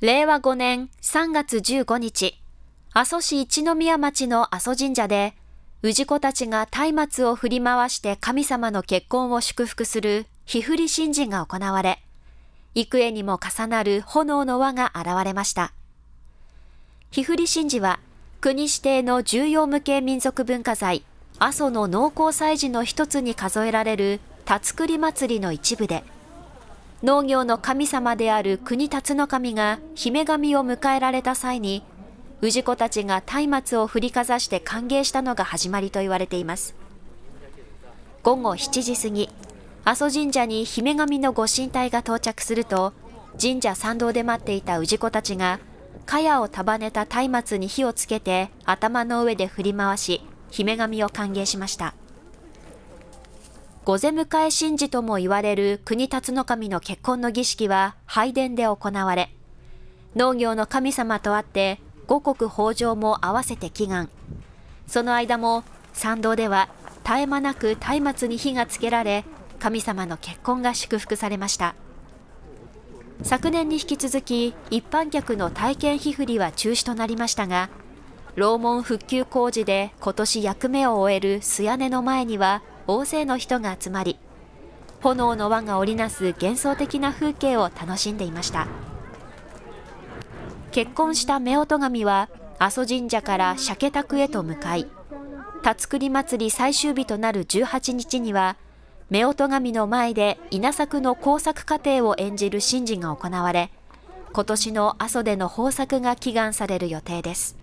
令和5年3月15日、阿蘇市一宮町の阿蘇神社で、氏子たちが松明を振り回して神様の結婚を祝福する日振り神事が行われ、幾重にも重なる炎の輪が現れました。日振り神事は、国指定の重要無形民族文化財、阿蘇の農耕祭事の一つに数えられる、田作り祭りの一部で、農業の神様である国辰の神が姫神を迎えられた際に、氏子たちが松明を振りかざして歓迎したのが始まりと言われています。午後7時過ぎ、阿蘇神社に姫神の御神体が到着すると、神社参道で待っていた氏子たちが、茅を束ねた松明に火をつけて頭の上で振り回し、姫神を歓迎しました。御前迎え神事とも言われる国立の神の結婚の儀式は拝殿で行われ、農業の神様とあって五穀豊穣も合わせて祈願。その間も参道では絶え間なく松明に火がつけられ、神様の結婚が祝福されました。昨年に引き続き一般客の体験火振りは中止となりましたが、楼門復旧工事で今年役目を終える素屋根の前には、大勢の人が集まり炎の輪が織りなす幻想的な風景を楽しんでいました結婚した夫婦神は阿蘇神社から鮭宅へと向かい辰造り祭り最終日となる18日には夫婦神の前で稲作の工作過程を演じる神事が行われ今年の阿蘇での豊作が祈願される予定です